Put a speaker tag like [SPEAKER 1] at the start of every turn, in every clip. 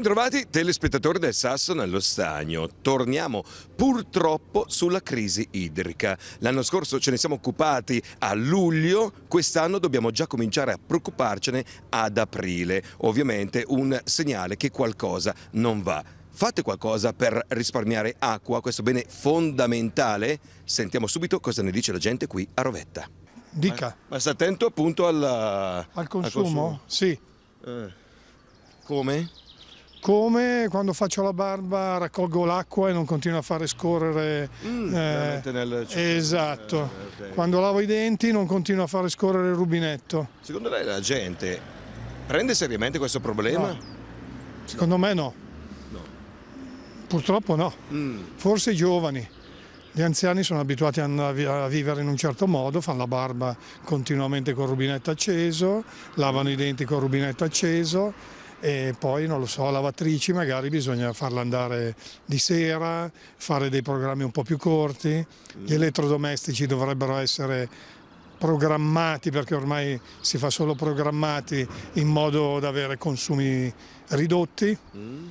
[SPEAKER 1] Bentrovati telespettatori del Sasso nello Stagno. Torniamo purtroppo sulla crisi idrica. L'anno scorso ce ne siamo occupati a luglio, quest'anno dobbiamo già cominciare a preoccuparcene ad aprile. Ovviamente un segnale che qualcosa non va. Fate qualcosa per risparmiare acqua, questo bene fondamentale? Sentiamo subito cosa ne dice la gente qui a Rovetta. Dica. Ma, ma sta attento appunto alla, al, consumo? al, consumo?
[SPEAKER 2] Sì. Eh, come? come quando faccio la barba raccolgo l'acqua e non continuo a fare scorrere mm, eh, nel... esatto eh, okay. quando lavo i denti non continuo a fare scorrere il rubinetto
[SPEAKER 1] secondo lei la gente prende seriamente questo problema? No.
[SPEAKER 2] secondo no. me no. no. purtroppo no mm. forse i giovani gli anziani sono abituati a vivere in un certo modo, fanno la barba continuamente col rubinetto acceso, lavano i denti col rubinetto acceso, e poi non lo so, lavatrici magari bisogna farla andare di sera, fare dei programmi un po' più corti, gli mm. elettrodomestici dovrebbero essere programmati perché ormai si fa solo programmati in modo da avere consumi ridotti mm.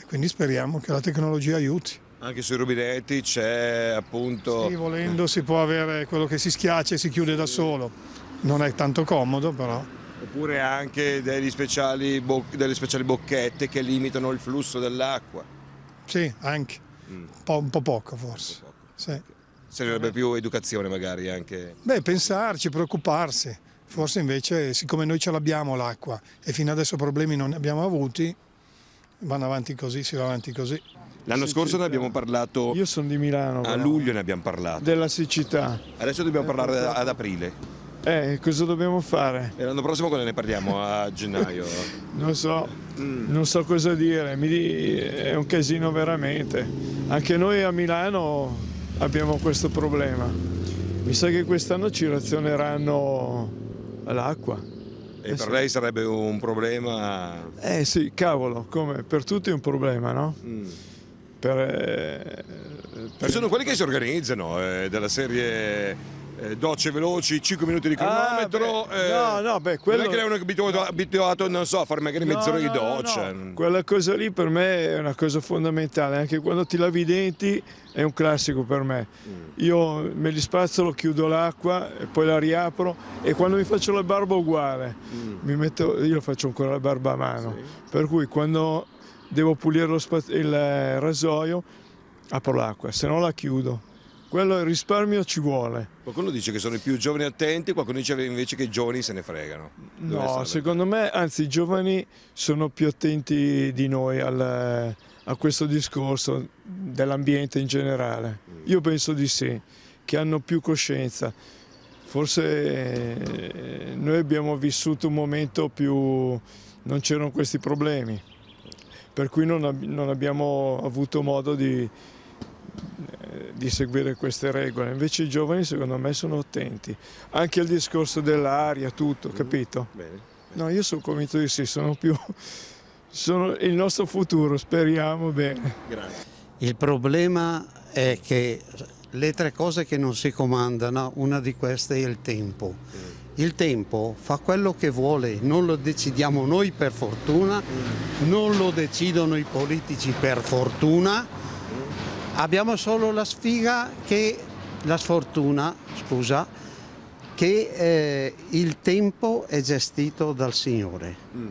[SPEAKER 2] e quindi speriamo che la tecnologia aiuti.
[SPEAKER 1] Anche sui rubinetti c'è appunto... Sì, volendo
[SPEAKER 2] si può avere quello che si schiaccia e si chiude da solo, non è tanto comodo però
[SPEAKER 1] oppure anche speciali delle speciali bocchette che limitano il flusso dell'acqua.
[SPEAKER 2] Sì, anche, mm. po un po' poco forse. Po poco. Sì.
[SPEAKER 1] Servirebbe più educazione magari anche?
[SPEAKER 2] Beh, pensarci, preoccuparsi. Forse invece, siccome noi ce l'abbiamo l'acqua e fino adesso problemi non ne abbiamo avuti, vanno avanti così, si va avanti così.
[SPEAKER 1] L'anno scorso ne abbiamo parlato...
[SPEAKER 2] Io sono di Milano.
[SPEAKER 1] A luglio ne abbiamo parlato.
[SPEAKER 2] Della
[SPEAKER 3] siccità.
[SPEAKER 1] Adesso dobbiamo eh, parlare ad aprile.
[SPEAKER 3] Eh, cosa dobbiamo fare?
[SPEAKER 1] E eh, l'anno prossimo quando ne parliamo a gennaio?
[SPEAKER 3] non so, mm. non so cosa dire, di... è un casino veramente. Anche noi a Milano abbiamo questo problema.
[SPEAKER 1] Mi
[SPEAKER 3] sa che quest'anno ci razioneranno l'acqua.
[SPEAKER 1] E eh per sì. lei sarebbe un problema? Eh sì,
[SPEAKER 3] cavolo, come per tutti è un problema, no?
[SPEAKER 1] Mm. Per, eh, per... Ci sono quelli che si organizzano, eh, della serie eh, docce veloci, 5 minuti di cronometro. Ah, eh, no, no, beh, quello... Non è che lei è abituato, abituato non so, a fare magari mezz'ora no, di doccia. No,
[SPEAKER 3] Quella cosa lì per me è una cosa fondamentale, anche quando ti lavi i denti è un classico per me. Mm. Io me li spazzolo, chiudo l'acqua e poi la riapro e quando mi faccio la barba uguale, mm. metto, io faccio ancora la barba a mano, sì. per cui quando devo pulire il eh, rasoio apro l'acqua, se no la chiudo quello il risparmio ci vuole.
[SPEAKER 1] Qualcuno dice che sono i più giovani attenti, qualcuno dice invece che i giovani se ne fregano. Dove no,
[SPEAKER 3] secondo me, anzi, i giovani sono più attenti di noi al, a questo discorso dell'ambiente in generale. Mm. Io penso di sì, che hanno più coscienza. Forse eh, noi abbiamo vissuto un momento più... non c'erano questi problemi, per cui non, non abbiamo avuto modo di eh, di seguire queste regole, invece i giovani secondo me sono attenti, anche il discorso dell'aria, tutto, mm-hmm. capito? No, io sono convinto di sì, sono più... sono il nostro futuro, speriamo
[SPEAKER 4] bene. Il problema è che le tre cose che non si comandano, una di queste è il tempo. Mm. Il tempo fa quello che vuole, non lo decidiamo noi per fortuna, mm. non lo decidono i politici per fortuna, Abbiamo solo la sfiga che, la sfortuna, scusa, che eh, il tempo è gestito dal Signore. Mm.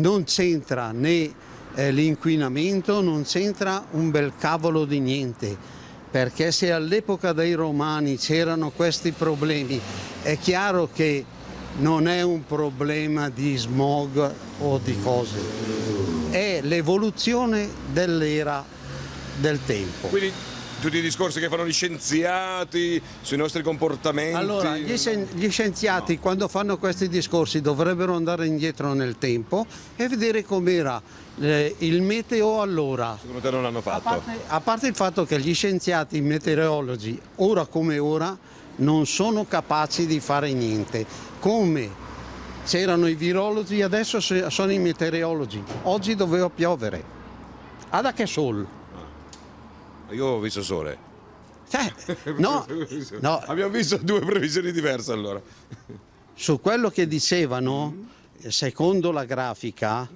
[SPEAKER 4] Non c'entra né eh, l'inquinamento, non c'entra un bel cavolo di niente, perché se all'epoca dei Romani c'erano questi problemi, è chiaro che non è un problema di smog o di cose, è l'evoluzione dell'era del tempo.
[SPEAKER 1] Quindi tutti i discorsi che fanno gli scienziati sui nostri comportamenti. Allora, gli,
[SPEAKER 4] gli scienziati no. quando fanno questi discorsi dovrebbero andare indietro nel tempo e vedere com'era eh, il meteo allora. Secondo te non l'hanno fatto? A parte, a parte il fatto che gli scienziati meteorologi, ora come ora, non sono capaci di fare niente. Come c'erano i virologi, adesso sono i meteorologi. Oggi doveva piovere. Ad che sol?
[SPEAKER 1] Io ho visto sole.
[SPEAKER 4] Eh, no, no. Abbiamo visto due previsioni diverse allora. Su quello che dicevano, mm. secondo la grafica,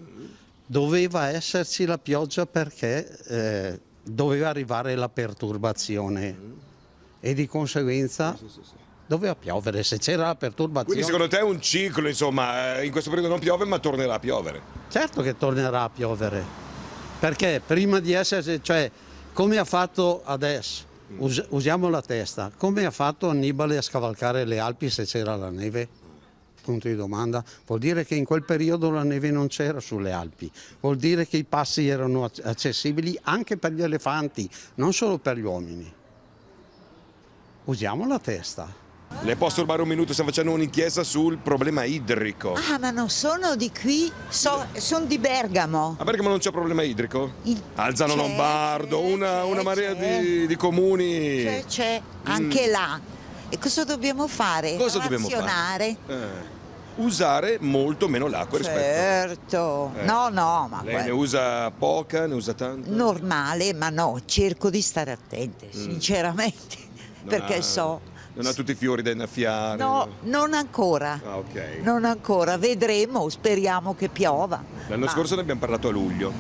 [SPEAKER 4] doveva esserci la pioggia perché eh, doveva arrivare la perturbazione mm. e di conseguenza doveva piovere se c'era la perturbazione. Quindi secondo te
[SPEAKER 1] è un ciclo, insomma, eh, in questo periodo non piove ma tornerà a piovere?
[SPEAKER 4] Certo che tornerà a piovere, perché prima di esserci, cioè come ha fatto adesso, Us usiamo la testa, come ha fatto Annibale a scavalcare le Alpi se c'era la neve? Punto di domanda. Vuol dire che in quel periodo la neve non c'era sulle Alpi, vuol dire che i passi erano accessibili anche per gli elefanti, non solo per gli uomini. Usiamo la testa.
[SPEAKER 1] Le posso rubare un minuto? Stiamo facendo un'inchiesta sul problema idrico.
[SPEAKER 5] Ah, ma non sono di qui? So, sono di Bergamo.
[SPEAKER 1] A Bergamo non c'è problema idrico? In... Alzano Lombardo, una, una marea di, di, comuni. C'è,
[SPEAKER 5] c'è, anche mm. là. E cosa dobbiamo fare? Cosa dobbiamo fare?
[SPEAKER 1] Eh usare molto meno l'acqua certo.
[SPEAKER 5] rispetto. Certo, eh. no, no, ma. Lei quello... ne
[SPEAKER 1] usa poca,
[SPEAKER 5] ne usa tanta? Normale, ma no, cerco di stare attenta, mm. sinceramente, no, perché no. so
[SPEAKER 1] non ha tutti i fiori da innaffiare? No,
[SPEAKER 5] non ancora. Ah, okay. Non ancora, vedremo, speriamo che piova.
[SPEAKER 1] L'anno ma... scorso ne abbiamo parlato a luglio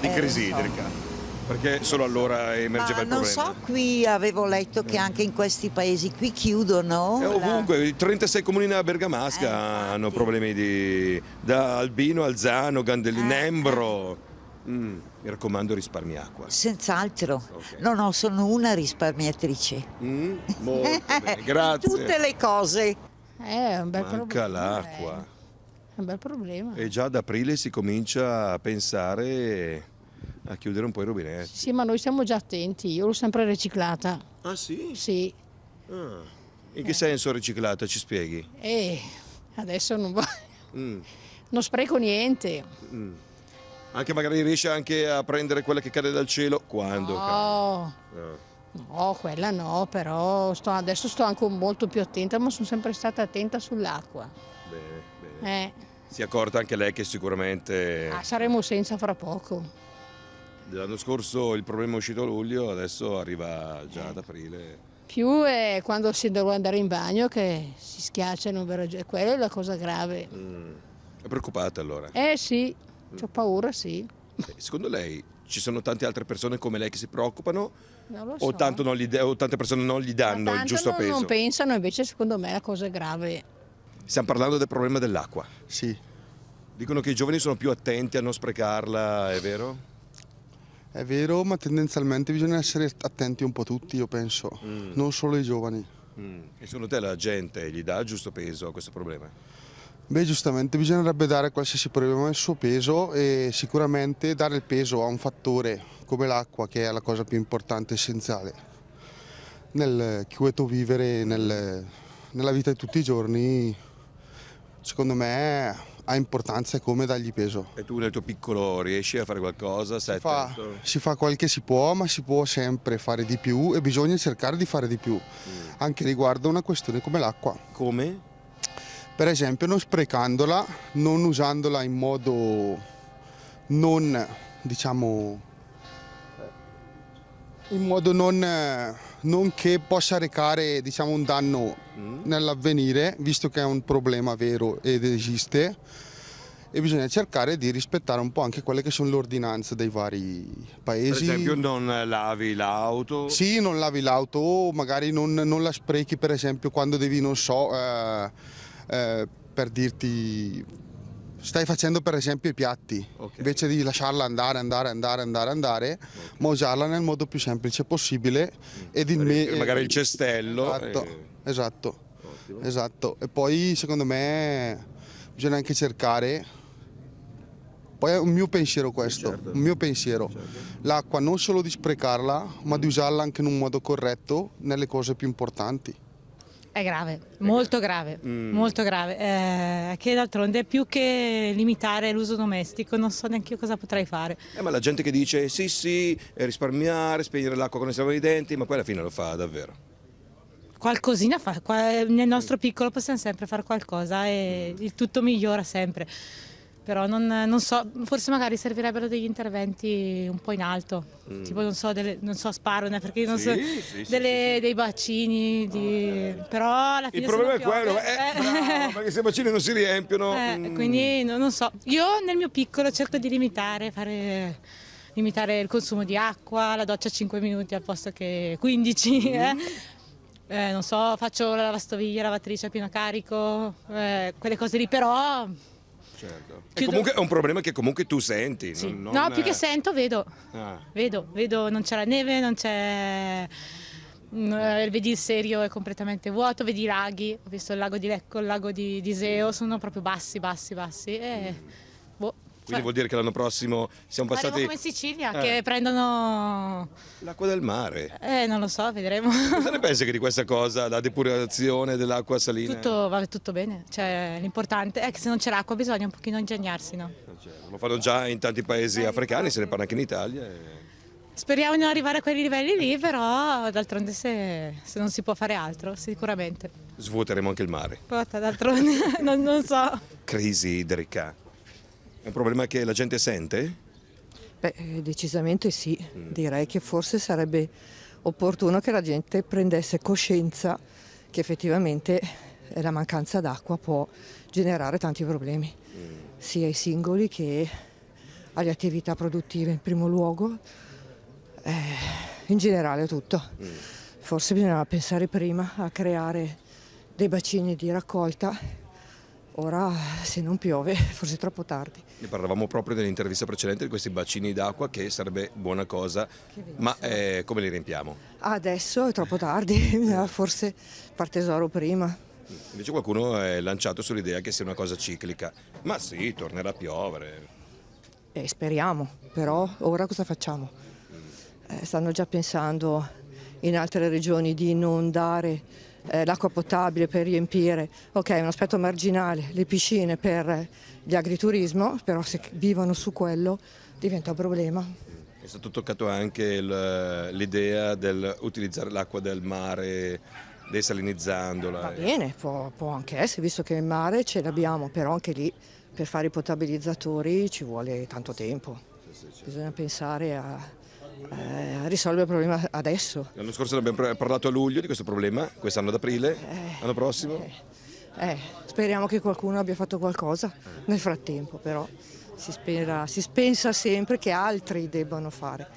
[SPEAKER 1] di eh, crisi idrica. Perché solo allora emergeva Ma il problema. Non so,
[SPEAKER 5] qui avevo letto che eh. anche in questi paesi qui chiudono. Eh, ovunque,
[SPEAKER 1] la... 36 comuni della Bergamasca eh, hanno problemi di... da Albino, Alzano, Gandelli, Nembro. Eh, eh.
[SPEAKER 5] Mm, mi raccomando risparmi acqua. Senz'altro. Okay. No, no, sono una risparmiatrice. Mm, grazie.
[SPEAKER 6] Tutte le cose. Eh, è un bel Manca problema.
[SPEAKER 5] Eh.
[SPEAKER 1] l'acqua.
[SPEAKER 6] È un bel problema. E
[SPEAKER 1] già ad aprile si comincia a pensare a chiudere un po' i rubinetti.
[SPEAKER 6] Sì, ma noi siamo già attenti. Io l'ho sempre riciclata. Ah sì? Sì. Ah.
[SPEAKER 1] In che eh. senso riciclata? Ci spieghi?
[SPEAKER 6] Eh, adesso non voglio. Mm. Non spreco niente. Mm.
[SPEAKER 1] Anche magari riesce anche a prendere quella che cade dal cielo quando no. cade. No.
[SPEAKER 6] No, quella no, però sto, adesso sto anche molto più attenta, ma sono sempre stata attenta sull'acqua.
[SPEAKER 1] Bene, bene. Eh. Si è accorta anche lei che sicuramente... Ah,
[SPEAKER 6] saremo senza fra poco.
[SPEAKER 1] L'anno scorso il problema è uscito a luglio, adesso arriva già eh. ad aprile.
[SPEAKER 6] Più è quando si devo andare in bagno che si schiaccia e non schiacciano, cioè, quella è la cosa grave.
[SPEAKER 1] Mm. È preoccupata allora? Eh
[SPEAKER 6] sì, ho paura, sì.
[SPEAKER 1] Eh, secondo lei ci sono tante altre persone come lei che si preoccupano? So. O, o, tante persone non gli danno il giusto non, peso? Non
[SPEAKER 6] pensano, invece secondo me la cosa è grave.
[SPEAKER 1] Stiamo parlando del problema dell'acqua. Sì. Dicono che i giovani sono più attenti a non sprecarla, è vero?
[SPEAKER 7] È vero, ma tendenzialmente bisogna essere attenti un po' tutti, io penso, mm. non solo i giovani.
[SPEAKER 1] Mm. E secondo te la gente gli dà il giusto peso a questo problema?
[SPEAKER 7] Beh, giustamente bisognerebbe dare a qualsiasi problema il suo peso e sicuramente dare il peso a un fattore come l'acqua che è la cosa più importante e essenziale nel chiueto vivere, nel, nella vita di tutti i giorni, secondo me ha importanza come dargli peso.
[SPEAKER 1] E tu nel tuo piccolo riesci a fare qualcosa? Si fa, si
[SPEAKER 7] fa, quel che si può, ma si può sempre fare di più e bisogna cercare di fare di più, mm. anche riguardo a una questione come l'acqua. Come? per esempio non sprecandola, non usandola in modo non, diciamo, in modo non, non che possa recare diciamo, un danno mm. nell'avvenire, visto che è un problema vero ed esiste, e bisogna cercare di rispettare un po' anche quelle che sono le ordinanze dei vari paesi. Per esempio
[SPEAKER 1] non lavi l'auto?
[SPEAKER 7] Sì, non lavi l'auto, magari non, non, la sprechi per esempio quando devi, non so... Eh, eh, per dirti stai facendo per esempio i piatti, okay. invece di lasciarla andare, andare, andare, andare, andare, okay. ma usarla nel modo più semplice possibile. Mm. Ed il me- magari il
[SPEAKER 1] cestello. Esatto, e...
[SPEAKER 7] Eh. esatto, Ottimo. esatto. E poi secondo me bisogna anche cercare, poi è un mio pensiero questo, certo. un mio pensiero, certo. l'acqua non solo di sprecarla, ma mm. di usarla anche in un modo corretto nelle cose più importanti.
[SPEAKER 8] È grave, molto grave, mm. molto grave. Eh, che d'altronde più che limitare l'uso domestico non so neanche io cosa potrei fare. Eh, ma
[SPEAKER 1] la gente che dice sì sì, eh, risparmiare, spegnere l'acqua con il salvo dei denti, ma poi alla fine lo fa davvero.
[SPEAKER 8] Qualcosina fa, eh, nel nostro piccolo possiamo sempre fare qualcosa e mm. il tutto migliora sempre però non, non, so, forse magari servirebbero degli interventi un po' in alto, mm. tipo non so, delle, non so sparone, perché non sì, so, sì, delle, sì, dei bacini, ah, di... oh, però alla fine... Il problema è quello, eh, eh. Bravo,
[SPEAKER 1] perché se i bacini non si riempiono... Eh, mm.
[SPEAKER 8] Quindi non, non so, io nel mio piccolo cerco di limitare, fare limitare il consumo di acqua, la doccia 5 minuti al posto che 15. Mm-hmm. Eh? Eh, non so, faccio la lavastoviglie, lavatrice a pieno carico, eh, quelle cose lì, però
[SPEAKER 1] Certo. comunque è un problema che comunque tu senti. Sì. Non, no, più è... che sento,
[SPEAKER 8] vedo. Ah. Vedo, vedo, non c'è la neve, non c'è... Mm, eh, vedi il serio è completamente vuoto, vedi i laghi, ho visto il lago di Lecco, il lago di, di Seo, sono proprio bassi, bassi, bassi. E... Mm quindi cioè
[SPEAKER 1] vuol dire che l'anno prossimo siamo passati... Faremo come
[SPEAKER 8] Sicilia, eh. che prendono... L'acqua
[SPEAKER 1] del mare.
[SPEAKER 8] Eh, non lo so, vedremo. Cosa
[SPEAKER 1] ne pensi che di questa cosa, la depurazione dell'acqua salina? Tutto,
[SPEAKER 8] va tutto bene, cioè, l'importante è che se non c'è l'acqua bisogna un pochino ingegnarsi, no? Cioè,
[SPEAKER 1] lo fanno già in tanti paesi eh, africani, diciamo se ne parla anche in Italia. E... Eh.
[SPEAKER 8] Speriamo di non arrivare a quei livelli lì, però d'altronde se, se, non si può fare altro, sicuramente.
[SPEAKER 1] Svuoteremo anche il mare.
[SPEAKER 8] D'altronde, non, non
[SPEAKER 9] so.
[SPEAKER 1] Crisi idrica. È un problema che la gente sente?
[SPEAKER 9] Beh, eh, decisamente sì, mm. direi che forse sarebbe opportuno che la gente prendesse coscienza che effettivamente eh, la mancanza d'acqua può generare tanti problemi, mm. sia ai singoli che alle attività produttive in primo luogo, eh, in generale tutto. Mm. Forse bisognava pensare prima a creare dei bacini di raccolta Ora se non piove forse è troppo tardi.
[SPEAKER 1] Ne parlavamo proprio nell'intervista precedente di questi bacini d'acqua che sarebbe buona cosa, ma eh, come li riempiamo?
[SPEAKER 9] Adesso è troppo tardi, forse far tesoro prima.
[SPEAKER 1] Invece qualcuno è lanciato sull'idea che sia una cosa ciclica, ma sì, tornerà a piovere.
[SPEAKER 9] Eh, speriamo, però ora cosa facciamo? Mm. Eh, stanno già pensando in altre regioni di inondare eh, l'acqua potabile per riempire, ok un aspetto marginale, le piscine per eh, gli agriturismo, però se vivono su quello diventa un problema.
[SPEAKER 1] È stato toccato anche eh, l'idea del utilizzare l'acqua del mare desalinizzandola. Va bene,
[SPEAKER 9] può, può anche essere, visto che il mare ce l'abbiamo, però anche lì per fare i potabilizzatori ci vuole tanto tempo. Bisogna pensare a, eh, risolve il problema adesso.
[SPEAKER 1] L'anno scorso ne abbiamo parlato a luglio di questo problema, quest'anno ad aprile, eh, l'anno prossimo?
[SPEAKER 9] Eh, eh, speriamo che qualcuno abbia fatto qualcosa nel frattempo, però si, spera, si pensa sempre che altri debbano fare.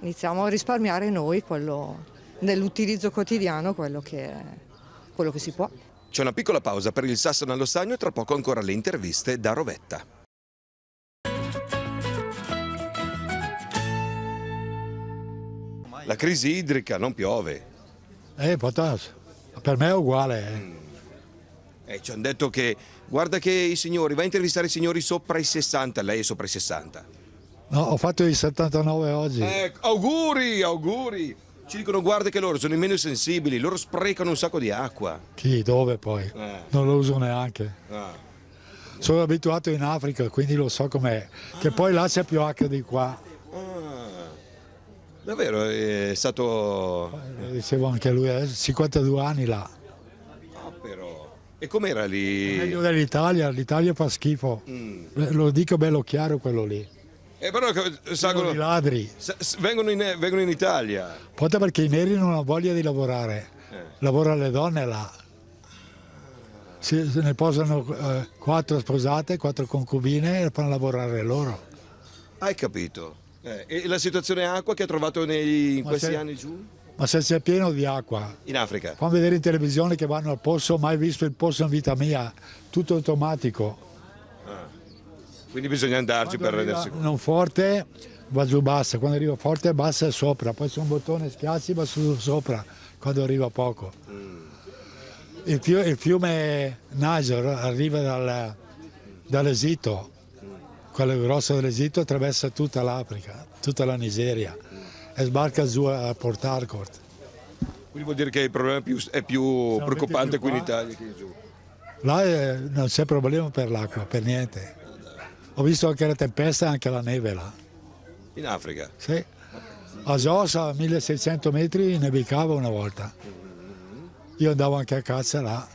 [SPEAKER 9] Iniziamo a risparmiare noi quello nell'utilizzo quotidiano quello che, quello che si può.
[SPEAKER 1] C'è una piccola pausa per il Sassone allo Stagno, e tra poco ancora le interviste da Rovetta. La crisi idrica non piove.
[SPEAKER 10] Eh, potas. Per me è uguale. Eh. Mm.
[SPEAKER 1] Eh, ci hanno detto che, guarda che i signori, va a intervistare i signori sopra i 60, lei è sopra i 60.
[SPEAKER 10] No, ho fatto i 79 oggi. Eh,
[SPEAKER 1] auguri, auguri. Ci dicono, guarda che loro sono i meno sensibili, loro sprecano un sacco di acqua.
[SPEAKER 10] Chi, dove poi? Eh. Non lo uso neanche. Ah. Sono abituato in Africa, quindi lo so com'è. Che ah. poi là c'è più acqua di qua.
[SPEAKER 1] Ah. Davvero, è stato...
[SPEAKER 10] Eh, dicevo anche lui, eh, 52 anni là.
[SPEAKER 1] Ah, però... E com'era lì? Meglio
[SPEAKER 10] dell'Italia, l'Italia fa schifo. Mm. Lo dico bello chiaro quello lì.
[SPEAKER 1] E eh, però salgono, i ladri. Vengono in, vengono in Italia.
[SPEAKER 10] Pota perché i neri non hanno voglia di lavorare. Eh. Lavorano le donne là. Si, se ne posano eh, quattro sposate, quattro concubine e fanno lavorare loro.
[SPEAKER 1] Hai capito? Eh, e la situazione acqua che ha trovato nei, in ma questi anni giù?
[SPEAKER 10] Ma se c'è pieno di acqua.
[SPEAKER 1] In Africa? Fanno
[SPEAKER 10] vedere in televisione che vanno al posto, mai visto il posto in vita mia, tutto automatico.
[SPEAKER 1] Ah. Quindi bisogna andarci Quando per rendersi conto.
[SPEAKER 10] Non forte, va giù bassa, quando arriva forte bassa e sopra, poi c'è un bottone schiacci va su sopra, quando arriva poco. Mm. Il, fiume, il fiume Niger arriva dal, dall'Egitto, quello grosso dell'Egitto attraversa tutta l'Africa, tutta la Nigeria e sbarca giù a Port Harcourt.
[SPEAKER 1] Quindi vuol dire che il problema è più, è più preoccupante più qui in Italia che giù?
[SPEAKER 10] Là è, eh, non c'è problema per l'acqua, per niente. Ho visto anche la tempesta e anche la neve là. In Africa? Sì. A Jos a 1600 metri nevicava una volta. Io andavo anche a caccia là.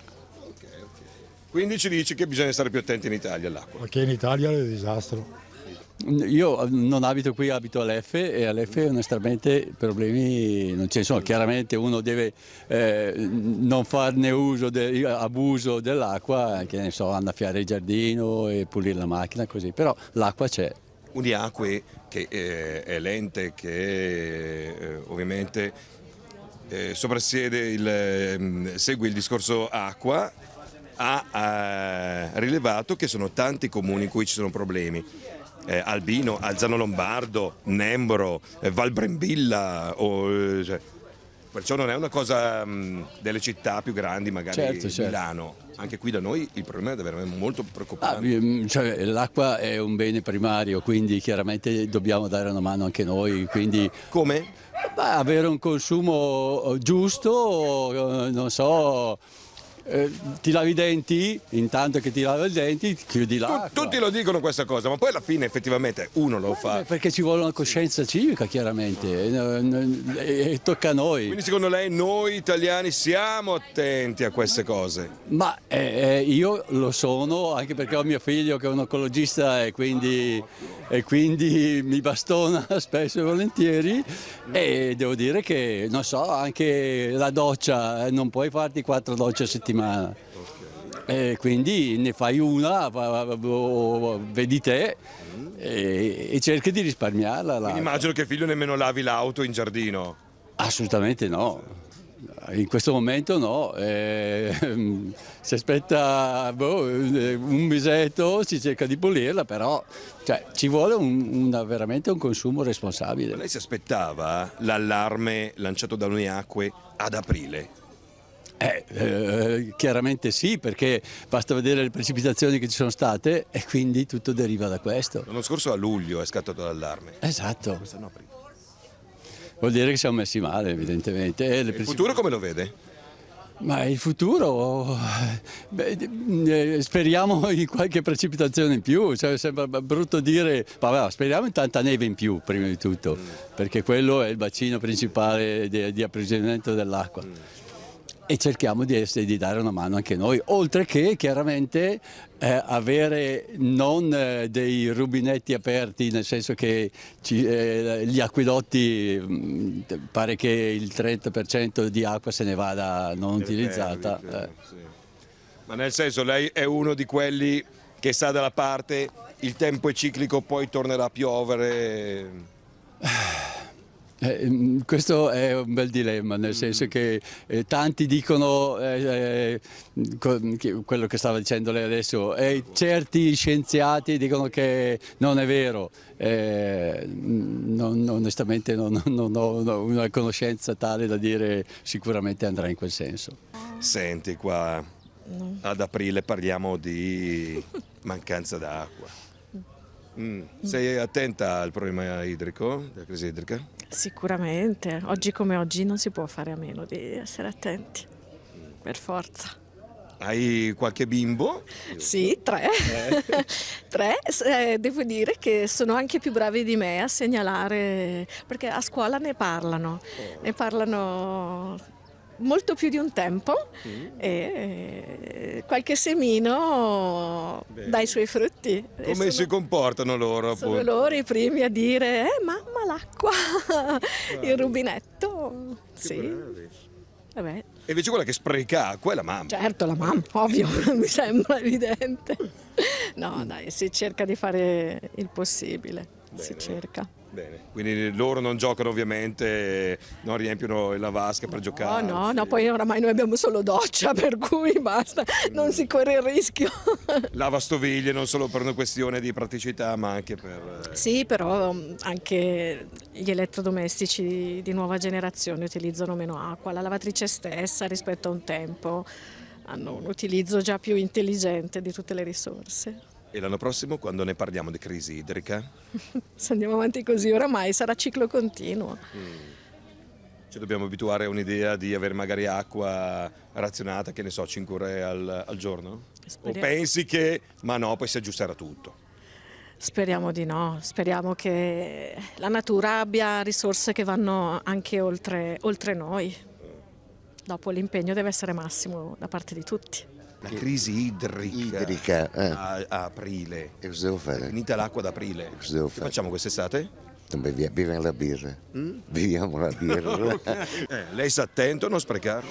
[SPEAKER 11] Quindi ci dici che bisogna stare più attenti in Italia all'acqua.
[SPEAKER 10] Perché in Italia è un disastro.
[SPEAKER 11] Io eh, non abito qui, abito all'Effe e all'Effe onestamente problemi non ce ne sono. Chiaramente uno deve eh, non farne uso, de, abuso dell'acqua, che ne so, annaffiare il giardino e pulire la macchina così, però l'acqua c'è.
[SPEAKER 1] Uniacque, che eh, è l'ente che eh, ovviamente eh, soprassiede il, ehm, segue il discorso acqua ha eh, rilevato che sono tanti comuni in cui ci sono problemi. Eh, Albino, Alzano Lombardo, Nembro, eh, Valbrembilla, oh, cioè, perciò non è una cosa mh, mm, delle città più grandi, magari certo, certo. Milano. Anche qui da noi il problema è davvero molto
[SPEAKER 11] preoccupante. Ah, mm, cioè, l'acqua è un bene primario, quindi chiaramente dobbiamo dare una mano anche noi. Quindi... Come? Beh, avere un consumo eh, giusto, eh, non so eh, ti lavi i denti, intanto che ti lavi i denti chiudi l'acqua. tutti lo dicono questa cosa, ma poi alla fine effettivamente uno lo eh, fa. Perché ci vuole una coscienza civica chiaramente e, eh, e tocca a noi. Quindi
[SPEAKER 1] secondo lei noi italiani siamo attenti a queste cose?
[SPEAKER 11] Ma eh, io lo sono anche perché ho mio figlio che è un oncologista e quindi, e quindi mi bastona spesso e volentieri e devo dire che non so, anche la doccia, non puoi farti quattro docce a settimana settimana. E quindi ne fai una, vedi te e, e cerchi di risparmiarla. Quindi immagino che figlio nemmeno lavi l'auto in giardino. Assolutamente no. In questo momento no, eh, si aspetta boh, un mesetto, si cerca di pulirla, però cioè, ci vuole un, una, veramente un consumo responsabile. lei si aspettava l'allarme lanciato da Uniacque ad aprile? Eh, eh, chiaramente sì, perché basta vedere le precipitazioni che ci sono state e quindi tutto deriva da questo. L'anno scorso a luglio è scattato l'allarme. Esatto. Quest'anno aprile. Vuol dire che siamo messi male, evidentemente. Eh, e Il futuro come lo vede? Ma il futuro, beh, eh, speriamo in qualche precipitazione in più, cioè, sembra brutto dire, vabbè, speriamo in tanta neve in più prima di tutto, mm. perché quello è il bacino principale di, di approvvigionamento dell'acqua. Mm e cerchiamo di, essere, di, dare una mano anche noi, oltre che chiaramente eh, avere non eh, dei rubinetti aperti, nel senso che ci, eh, gli acquidotti mh, mm, pare che il 30% di acqua se ne vada non Deve utilizzata. Termine, eh. sì.
[SPEAKER 1] Ma nel senso lei è uno di quelli che sta dalla parte, il tempo è ciclico, poi tornerà a piovere.
[SPEAKER 11] Eh, mm, questo è un bel dilemma, nel senso che eh, tanti dicono eh, eh quello che stava dicendo lei adesso e eh, certi scienziati dicono che non è vero. Eh, mm, non, onestamente non, non ho una conoscenza tale da dire sicuramente andrà in quel senso.
[SPEAKER 1] Senti qua, ad aprile parliamo di mancanza d'acqua. Mm. Sei attenta al problema idrico, della crisi idrica?
[SPEAKER 12] Sicuramente, oggi come oggi non si può fare a meno di essere attenti,
[SPEAKER 1] per forza. Hai qualche bimbo? Sì, tre.
[SPEAKER 7] Eh.
[SPEAKER 12] tre. Eh, devo dire che sono anche più bravi di me a segnalare, perché a scuola ne parlano, oh. ne parlano molto più di un tempo mm. e eh, qualche semino Bene. dà i suoi frutti. Come sono, si
[SPEAKER 1] comportano loro? Sono appunto. loro
[SPEAKER 12] i primi a dire, eh mamma l'acqua, ah. il rubinetto, che sì. Vabbè.
[SPEAKER 1] E invece quella che spreca acqua è la mamma.
[SPEAKER 12] Certo, la mamma, ovvio, mi sembra evidente. No, mm. dai, si cerca di fare il possibile, Bene. si cerca.
[SPEAKER 1] Bene, quindi loro non giocano ovviamente, eh, non riempiono la vasca per no, giocare?
[SPEAKER 12] No, sì. no, poi oramai noi abbiamo solo doccia, per cui basta, mm. non si corre il rischio.
[SPEAKER 1] Lavastoviglie non solo per una questione di praticità ma anche per... Eh,
[SPEAKER 12] sì, però mm, anche gli elettrodomestici di nuova generazione utilizzano meno acqua, la lavatrice stessa rispetto a un tempo hanno un utilizzo già più intelligente di tutte le risorse.
[SPEAKER 1] E l'anno prossimo quando ne parliamo di crisi idrica?
[SPEAKER 12] Se andiamo avanti così oramai sarà ciclo continuo.
[SPEAKER 1] Mm ci dobbiamo abituare a un'idea di avere magari acqua razionata, che ne so, 5 ore al, al giorno? Speriamo. O pensi che, ma no, poi si aggiusterà tutto?
[SPEAKER 12] Speriamo di no, speriamo che la natura abbia risorse che vanno anche oltre, oltre noi. Dopo l'impegno deve essere massimo da parte di tutti.
[SPEAKER 1] La crisi idrica, idrica eh. a, a, aprile. E cosa devo fare? È finita l'acqua ad aprile. E cosa devo fare? Che facciamo quest'estate?
[SPEAKER 13] Beviamo la birra. Mm? Beviamo la birra.
[SPEAKER 1] eh, lei sta attento a non sprecare?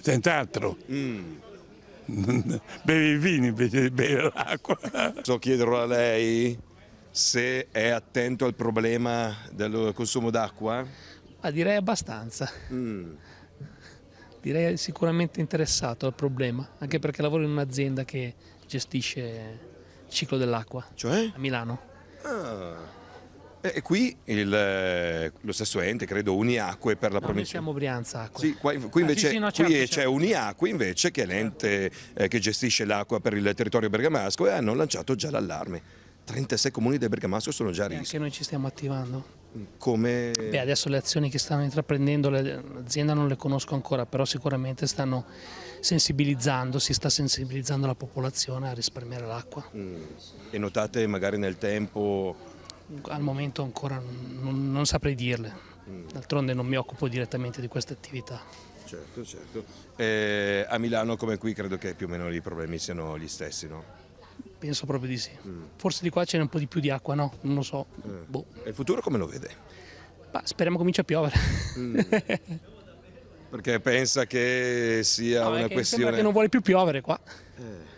[SPEAKER 1] Senz'altro. Mm. Bevi il vino invece di bere l'acqua. So chiederò a lei se è attento al problema del consumo d'acqua? Ma
[SPEAKER 14] ah, direi abbastanza. Mm direi sicuramente interessato al problema, anche perché lavoro in un'azienda che gestisce il ciclo dell'acqua. Cioè? A Milano.
[SPEAKER 1] Ah. E qui il, eh, lo stesso ente, credo, Uniacque per la no, provincia. Noi
[SPEAKER 14] siamo Brianza Acqua. Sì, qua, qui invece ah, sì, sì, no, certo, c'è
[SPEAKER 1] certo. Uniacque invece che è l'ente eh, che gestisce l'acqua per il territorio bergamasco e hanno lanciato già l'allarme. 36 comuni del Bergamasco sono già a rischio. Anche
[SPEAKER 14] noi ci stiamo attivando.
[SPEAKER 1] Come... Beh,
[SPEAKER 14] adesso le azioni che stanno intraprendendo l'azienda non le conosco ancora, però sicuramente stanno sensibilizzando, si sta sensibilizzando la popolazione a risparmiare l'acqua.
[SPEAKER 1] Mm. E notate magari nel tempo?
[SPEAKER 14] Al momento ancora non, non saprei dirle, mm. d'altronde non mi occupo direttamente di queste attività.
[SPEAKER 2] Certo, certo.
[SPEAKER 1] Eh, a Milano come qui credo che più o meno i problemi siano gli stessi, no?
[SPEAKER 14] Penso proprio di sì. Mm. Forse di qua c'è un po' di più di acqua, no? Non lo so. Mm. Boh. E il futuro come lo vede? Bah, speriamo cominci a piovere. Mm.
[SPEAKER 1] Perché pensa che sia no, una che questione... che non
[SPEAKER 14] vuole più piovere qua. Eh.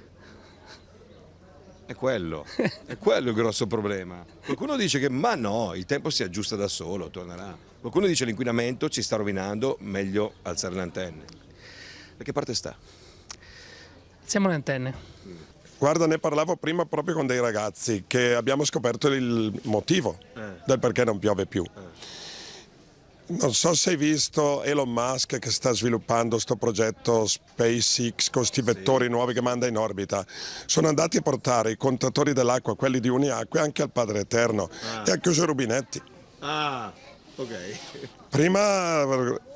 [SPEAKER 1] È quello, è quello il grosso problema. Qualcuno dice che ma no, il tempo si aggiusta da solo, tornerà. Qualcuno dice che l'inquinamento ci sta rovinando, meglio alzare le antenne. Da che parte sta?
[SPEAKER 14] Alziamo le antenne. Mm.
[SPEAKER 15] Guarda, ne parlavo prima proprio con dei ragazzi che abbiamo scoperto il motivo eh. del perché non piove più. Eh. Non so se hai visto Elon Musk che sta sviluppando questo progetto SpaceX con questi vettori nuovi che manda in orbita. Sono andati a portare i contatori dell'acqua, quelli di Uniacque, anche al Padre Eterno ah. e ha chiuso i rubinetti.
[SPEAKER 2] Ah, ok.
[SPEAKER 15] Prima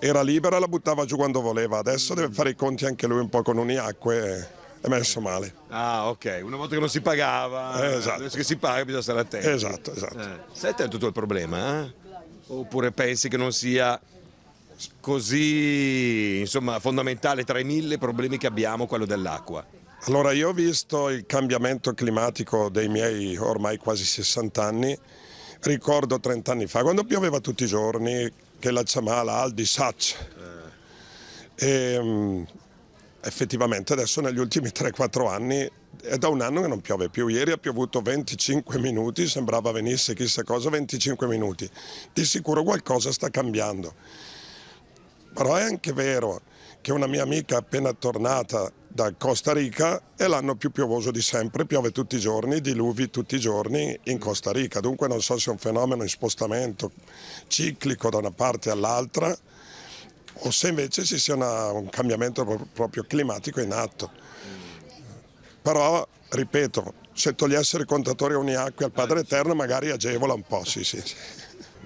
[SPEAKER 15] era libera, la buttava giù quando voleva, adesso mm. deve fare i conti anche lui un po' con Uniacque è messo male.
[SPEAKER 2] Ah, ok.
[SPEAKER 1] Una volta che non si pagava, eh, esatto. adesso che si paga bisogna stare attenti. Esatto, esatto. Eh. Sette è tutto il problema, eh? Oppure pensi che non sia così insomma, fondamentale tra i mille problemi che abbiamo quello dell'acqua?
[SPEAKER 15] Allora io ho visto il cambiamento climatico dei miei ormai quasi 60 anni, ricordo 30 anni fa, quando pioveva tutti i giorni, che la Ciamala, Aldi, Sacc. Eh. E, ehm, effettivamente adesso negli ultimi 3-4 anni è da un anno che non piove più. Ieri ha piovuto 25 minuti, sembrava venisse chissà cosa 25 minuti. Di sicuro qualcosa sta cambiando. Però è anche vero che una mia amica appena tornata da Costa Rica è l'anno più piovoso di sempre, piove tutti i giorni, diluvi tutti i giorni in mm. Costa Rica. Dunque non so se è un fenomeno in spostamento ciclico da una parte all'altra o se invece ci sia una, un cambiamento proprio climatico in atto. Però, ripeto, se togliessero i contatori a uniacque al Padre eh. Eterno magari agevola un po', sì, sì.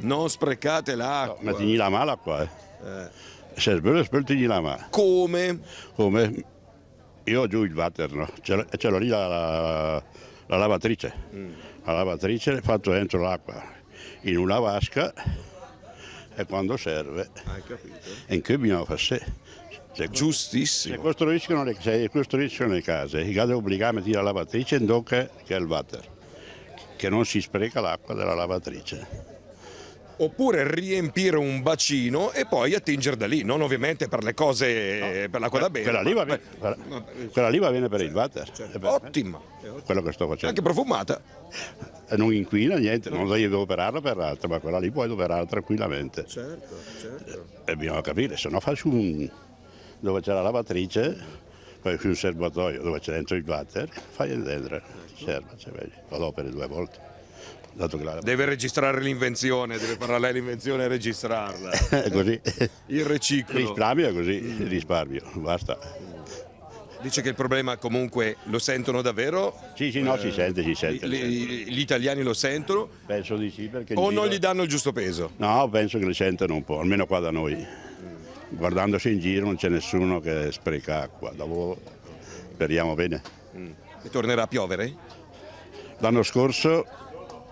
[SPEAKER 15] Non sprecate l'acqua. No, ma tigni la mano qua, eh. eh. Se sbello spello
[SPEAKER 13] la mano. Come? Come? Io giù il water, no? Ce l'ho lì la, la, la lavatrice. Mm. La lavatrice l'ho fatto dentro l'acqua, in una vasca e quando serve. Hai capito? E in che bisogna fare sé. Cioè, Giustissimo. Se costruiscono, le, se costruiscono le case, i cade obbligati a mettere la lavatrice in docca che è il water, che non si spreca l'acqua della lavatrice
[SPEAKER 1] oppure riempire un bacino e poi attingere da lì, non ovviamente per le cose, no, per l'acqua da eh, bere. Quella lì, va bene,
[SPEAKER 13] quella, quella lì va bene per il water. Certo. Eh eh. ottima. Quello che sto facendo. Anche profumata. Non inquina niente, no. non devi operarla per l'altra, ma quella lì puoi operarla tranquillamente. Certo, certo. E bisogna capire, se no faccio un... dove c'è la lavatrice, poi su un serbatoio dove c'è dentro il water, fai il dentro, ecco. serva, cioè, vedi, lo operi due volte dato che la...
[SPEAKER 1] Deve registrare l'invenzione, deve fare lei l'invenzione e registrarla.
[SPEAKER 13] così. Il riciclo. Risparmio così, mm. risparmio, basta.
[SPEAKER 1] Dice che il problema comunque lo sentono davvero? Sì, sì, no, eh, si sente, si sente. Gli, gli, italiani lo sentono? Penso di sì. Perché o non gli danno il giusto peso?
[SPEAKER 13] No, penso che lo sentano un po', almeno qua da noi. Guardandosi in giro non c'è nessuno che spreca acqua, dopo speriamo bene. Mm.
[SPEAKER 1] E tornerà a piovere?
[SPEAKER 13] L'anno scorso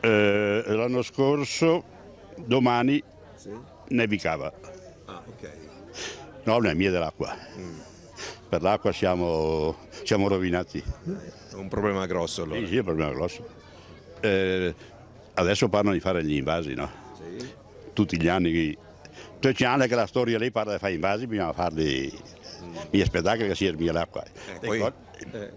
[SPEAKER 13] eh, l'anno scorso domani sì. nevicava. Ah, ok. No, non è mia dell'acqua. Mm. Per l'acqua siamo, siamo, rovinati.
[SPEAKER 7] È
[SPEAKER 13] eh, un problema grosso allora. Sì, sì è un problema grosso. Eh, adesso parlano di fare gli invasi, no? Sì. Tutti gli anni, tutti cioè, c'è anni che la storia lei parla di fare invasi, bisogna farli mi spettacolo che sia ermia l'acqua. Eh,
[SPEAKER 1] eh,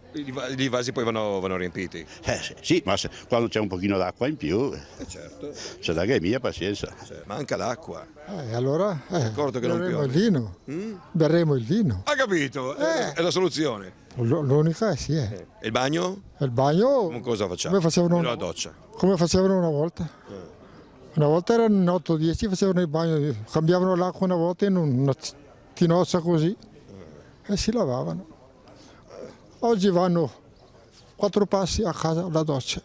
[SPEAKER 1] I vasi poi
[SPEAKER 13] vanno, vanno riempiti? Eh, sì, ma se, quando c'è un pochino d'acqua in più, eh, eh certo. se la che è mia
[SPEAKER 1] pazienza. Certo. Manca l'acqua.
[SPEAKER 16] Eh, allora eh, D'accordo che berremo non il vino. Mm? Berremo il vino.
[SPEAKER 1] Ha capito, è eh. la soluzione.
[SPEAKER 16] L'unica è sì. Eh, e il bagno? Il bagno... Come cosa facciamo? Come facevano, una, doccia. Come facevano una volta. Una volta erano 8-10, facevano il bagno, cambiavano l'acqua una volta in una tinozza così e si lavavano. Oggi vanno quattro passi a casa, la doccia.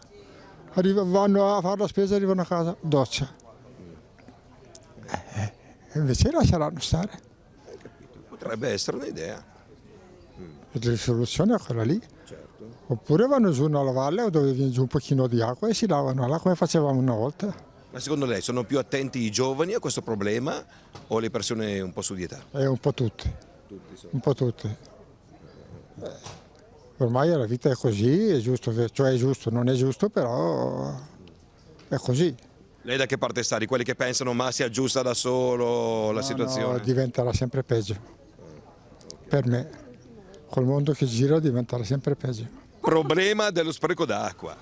[SPEAKER 16] Arriva, vanno a fare la spesa, e arrivano a casa, doccia. E eh, eh, invece lasceranno stare.
[SPEAKER 1] Potrebbe essere un'idea. Mm.
[SPEAKER 16] La soluzione è quella lì. Certo. Oppure vanno giù nella valle dove viene giù un pochino di acqua e si lavano là come facevamo una volta.
[SPEAKER 1] Ma secondo lei sono più attenti i giovani a questo problema o le persone un po' su di età?
[SPEAKER 16] Eh, un po' tutti tutti. Sono. Un po' tutti. Eh, ormai la vita è così, è giusto, cioè è giusto, non è giusto, però è così.
[SPEAKER 1] Lei da che parte sta? Di quelli che pensano ma sia giusta da solo la no, situazione? No,
[SPEAKER 16] diventerà sempre peggio. Per me, col mondo che gira diventerà sempre peggio.
[SPEAKER 1] Problema dello spreco d'acqua.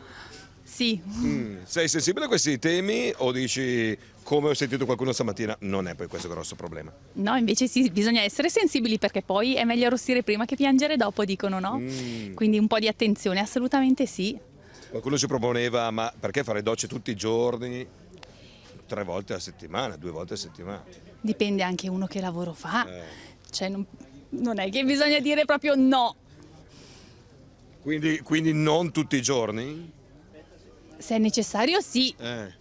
[SPEAKER 17] Sì. Mm.
[SPEAKER 1] Sei sensibile a questi temi o dici come ho sentito qualcuno stamattina non è poi questo grosso problema?
[SPEAKER 17] No, invece sì, bisogna essere sensibili perché poi è meglio arrossire prima che piangere dopo, dicono no? Mm. Quindi un po' di attenzione, assolutamente sì.
[SPEAKER 1] Qualcuno ci proponeva ma perché fare docce tutti i giorni? Tre volte a settimana, due volte a settimana.
[SPEAKER 17] Dipende anche uno che lavoro fa, eh. cioè non, non è che bisogna dire proprio no.
[SPEAKER 1] Quindi, quindi, non tutti i giorni?
[SPEAKER 17] Se è necessario sì. Eh.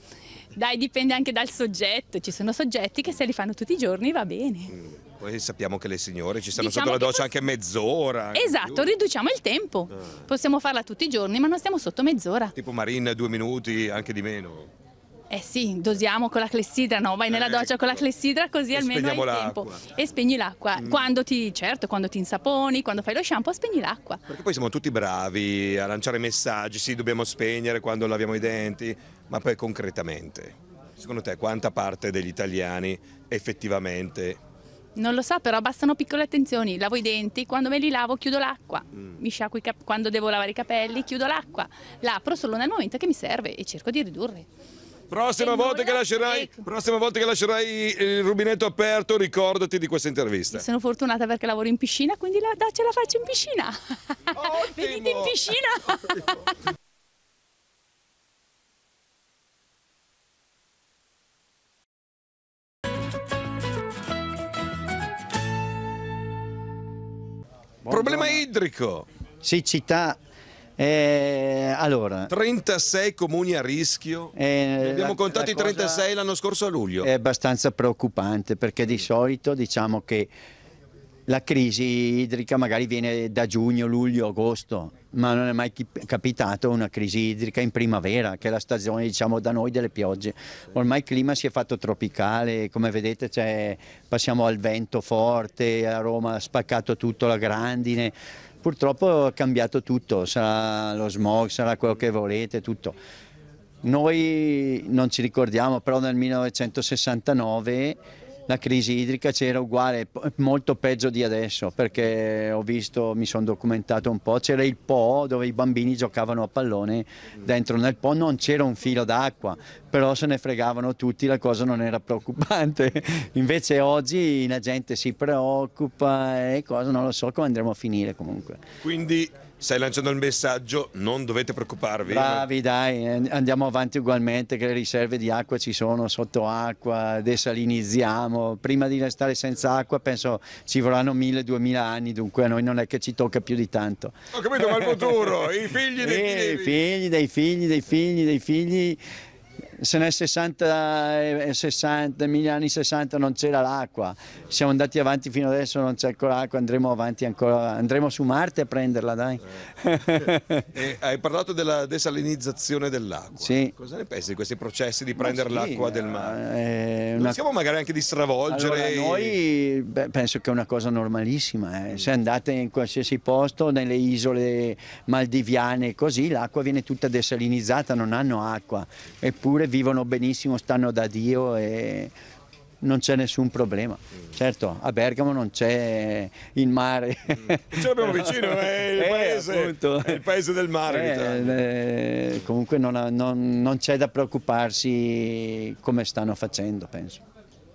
[SPEAKER 17] Dai, dipende anche dal soggetto. Ci sono soggetti che se li fanno tutti i giorni va bene. Mm.
[SPEAKER 1] Poi sappiamo che le signore ci stanno diciamo sotto la doccia anche mezz'ora.
[SPEAKER 17] Esatto, riduciamo il tempo. Eh. Possiamo farla tutti i giorni, ma non stiamo sotto mezz'ora. Tipo
[SPEAKER 1] Marine due minuti, anche di meno.
[SPEAKER 17] Eh sì, dosiamo con la clessidra, no? Vai nella ecco. doccia con la clessidra così e almeno hai tempo. E spegni l'acqua. Mm. Quando ti, certo, quando ti insaponi, quando fai lo shampoo, spegni l'acqua. Perché
[SPEAKER 1] poi siamo tutti bravi a lanciare messaggi, sì, dobbiamo spegnere quando laviamo i denti, ma poi concretamente, secondo te quanta parte degli italiani effettivamente
[SPEAKER 17] non lo so, però bastano piccole attenzioni. Lavo i denti, quando me li lavo chiudo l'acqua. Mm. Mi sciacquo quando devo lavare i capelli, chiudo l'acqua. L'apro solo nel momento che mi serve e cerco di ridurre.
[SPEAKER 1] Prossima volta, che lascerai, ecco. prossima volta che lascerai il rubinetto aperto, ricordati di questa intervista. Sono
[SPEAKER 17] fortunata perché lavoro in piscina, quindi la, da, ce la faccio in piscina.
[SPEAKER 14] Ottimo. Venite in piscina.
[SPEAKER 17] Ottimo.
[SPEAKER 18] Problema idrico. Siccità eh, allora,
[SPEAKER 1] 36 comuni a rischio, eh, abbiamo la, contati la 36 l'anno
[SPEAKER 18] scorso a luglio. È abbastanza preoccupante perché di solito diciamo che la crisi idrica magari viene da giugno, luglio, agosto, ma non è mai capitato una crisi idrica in primavera, che è la stagione diciamo da noi delle piogge. Ormai il clima si è fatto tropicale, come vedete passiamo al vento forte, a Roma ha spaccato tutto la grandine, purtroppo è cambiato tutto, sarà lo smog, sarà quello che volete, tutto. Noi non ci ricordiamo, però nel 1969 la crisi idrica c'era uguale, molto peggio di adesso, perché ho visto, mi sono documentato un po', c'era il Po dove i bambini giocavano a pallone, dentro nel Po non c'era un filo d'acqua, però se ne fregavano tutti, la cosa non era preoccupante. Invece oggi la gente si preoccupa e cosa, non lo so come andremo a finire comunque.
[SPEAKER 1] Quindi Stai lanciando il messaggio, non dovete preoccuparvi. Bravi,
[SPEAKER 18] dai, eh, andiamo avanti ugualmente, che le riserve di acqua ci sono, sotto acqua, desalinizziamo. Prima di restare senza acqua penso ci vorranno mille, duemila anni, dunque a noi non è che ci tocca più di tanto.
[SPEAKER 15] Ho capito, ma il futuro, i figli dei figli.
[SPEAKER 18] Eh, I figli dei figli, dei figli, dei figli se nel 60, 60, eh, negli anni 60 non c'era l'acqua, siamo andati avanti fino adesso, non c'è ancora acqua, andremo avanti ancora, andremo su Marte a prenderla, dai. Eh,
[SPEAKER 1] eh hai parlato della desalinizzazione dell'acqua, sì. cosa ne pensi di questi processi di prendere sì, l'acqua del mare?
[SPEAKER 18] Eh, una... Possiamo
[SPEAKER 1] magari anche di stravolgere? Allora,
[SPEAKER 18] noi beh, penso che è una cosa normalissima, eh. Mm. se andate in qualsiasi posto, nelle isole maldiviane così, l'acqua viene tutta desalinizzata, non hanno acqua, eppure Eppure vivono benissimo, stanno da Dio e non c'è nessun problema. Certo, a Bergamo non c'è il mare. Ce
[SPEAKER 1] l'abbiamo vicino, è il, eh, paese, è il, paese, del mare. Eh,
[SPEAKER 18] eh, comunque non, non, non c'è da preoccuparsi come stanno facendo, penso.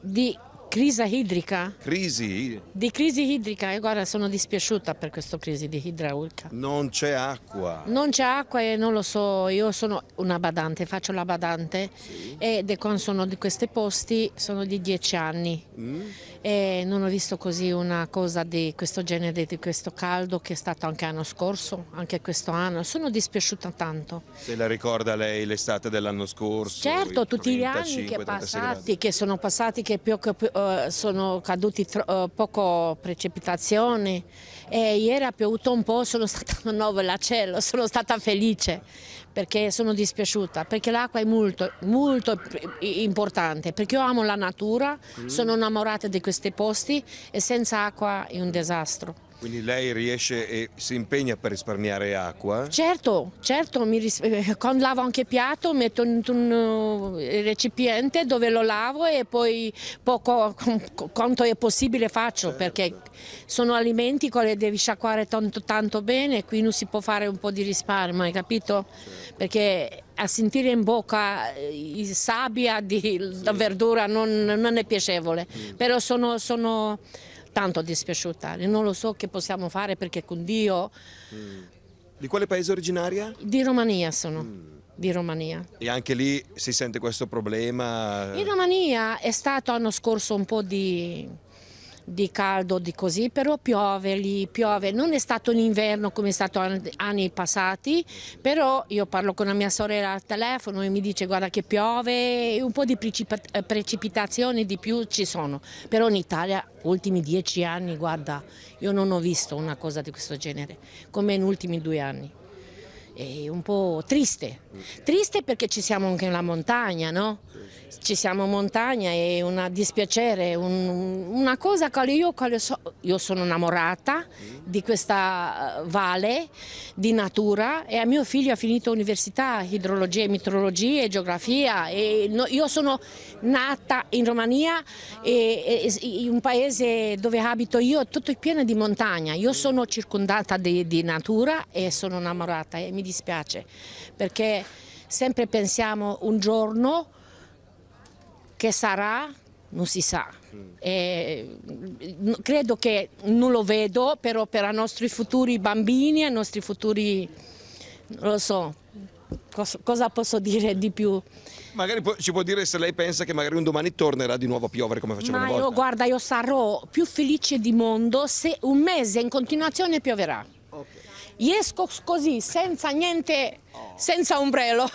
[SPEAKER 19] Di Crisi idrica?
[SPEAKER 18] Crisi?
[SPEAKER 19] Di crisi idrica e eh, guarda sono dispiaciuta per questa crisi di idraulica.
[SPEAKER 18] Non c'è acqua.
[SPEAKER 19] Non c'è acqua e non lo so, io sono una badante, faccio la badante sì. e quando sono di questi posti sono di dieci anni. Mm e non ho visto così una cosa di questo genere, di questo caldo che è stato anche l'anno scorso, anche quest'anno. Sono dispiaciuta tanto.
[SPEAKER 1] Se la ricorda lei l'estate dell'anno scorso? Certo, tutti 35, gli anni che, passati,
[SPEAKER 19] che, sono passati, che più, uh, sono caduti tro- uh, poco precipitazioni. E ieri ha piovuto un po', sono stata a Novella l'acello, sono stata felice perché sono dispiaciuta, perché l'acqua è molto, molto importante, perché io amo la natura, mm. sono innamorata di questi posti e senza acqua è un
[SPEAKER 1] disastro. Quindi lei riesce e si impegna per risparmiare acqua?
[SPEAKER 19] Certo, certo, quando eh, lavo anche piatto metto in un eh, recipiente dove lo lavo e poi poco, quanto è possibile faccio certo. perché sono alimenti che devi sciacquare tanto, tanto bene, qui non si può fare un po' di risparmio, hai capito? Certo. Perché a sentire in bocca eh, il sabbia di sì. verdura non, non è piacevole, mm. però sono, sono tanto dispiaciuta, non lo so che possiamo fare perché con Dio... Mm.
[SPEAKER 1] Di quale paese originaria? Di
[SPEAKER 19] Romania sono. Mm di Romania.
[SPEAKER 1] E anche lì si sente questo problema? In
[SPEAKER 19] Romania è stato l'anno scorso un po' di di caldo, di così, però piove lì, piove. Non è stato un inverno come è stato anni passati, però io parlo con la mia sorella al telefono e mi dice guarda che piove, un po' di precipitazioni di più ci sono, però in Italia ultimi dieci anni, guarda, io non ho visto una cosa di questo genere, come in ultimi due anni È un po' triste. Triste perché ci siamo anche nella montagna, no? ci siamo montagna è un dispiacere, un, una cosa che io, che so, io sono innamorata di questa eh, valle di natura e a mio figlio ha finito università, idrologia, meteorologia e geografia e no, io sono nata in Romania, e, e, in un paese dove abito io, tutto pieno di montagna, io sono circondata di, di natura e sono innamorata e mi dispiace perché sempre pensiamo un giorno che sarà? Non si sa. E credo che non lo vedo, però per i nostri futuri bambini, i nostri futuri, non lo so, cosa posso dire di più?
[SPEAKER 1] Magari ci può dire se lei pensa che magari un domani tornerà di nuovo a piovere come faceva Ma una volta. Io,
[SPEAKER 19] guarda, io sarò più felice di mondo se un mese in continuazione pioverà. Okay. Io esco così, senza niente, oh. senza ombrello.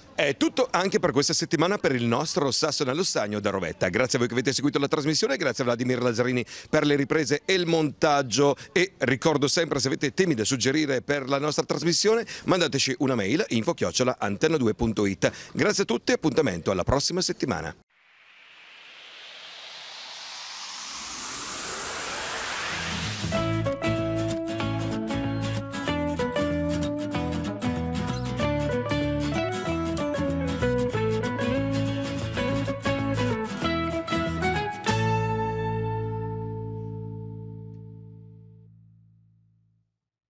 [SPEAKER 1] È tutto anche per questa settimana per il nostro Sasso nello Stagno da Rovetta. Grazie a voi che avete seguito la trasmissione, grazie a Vladimir Lazzarini per le riprese e il montaggio e ricordo sempre se avete temi da suggerire per la nostra trasmissione mandateci una mail info chiocciola antenna2.it. Grazie a tutti e appuntamento alla prossima settimana.